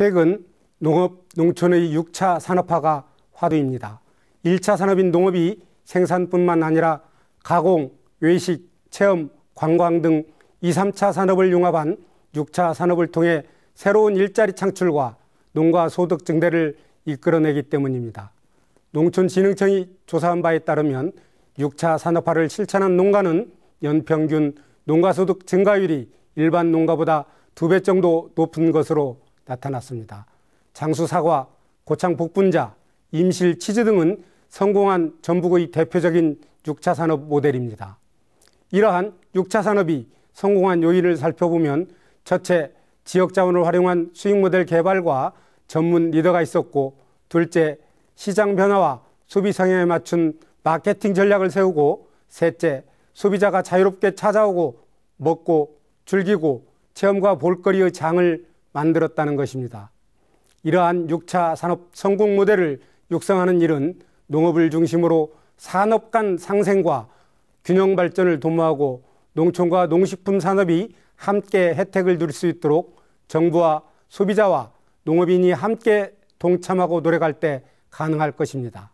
최근 농업, 농촌의 6차 산업화가 화두입니다. 1차 산업인 농업이 생산뿐만 아니라 가공, 외식, 체험, 관광 등 2, 3차 산업을 융합한 6차 산업을 통해 새로운 일자리 창출과 농가 소득 증대를 이끌어내기 때문입니다. 농촌진흥청이 조사한 바에 따르면 6차 산업화를 실천한 농가는 연평균 농가소득 증가율이 일반 농가보다 2배 정도 높은 것으로 나타났습니다. 장수 사과, 고창 복분자, 임실 치즈 등은 성공한 전북의 대표적인 6차 산업 모델입니다. 이러한 6차 산업이 성공한 요인을 살펴보면 첫째, 지역 자원을 활용한 수익 모델 개발과 전문 리더가 있었고 둘째, 시장 변화와 소비 성향에 맞춘 마케팅 전략을 세우고 셋째, 소비자가 자유롭게 찾아오고 먹고 즐기고 체험과 볼거리의 장을 만들었다는 것입니다. 이러한 6차 산업 성공 모델을 육성하는 일은 농업을 중심으로 산업 간 상생과 균형 발전을 도모하고 농촌과 농식품 산업이 함께 혜택을 누릴 수 있도록 정부와 소비자와 농업인이 함께 동참하고 노력할 때 가능할 것입니다.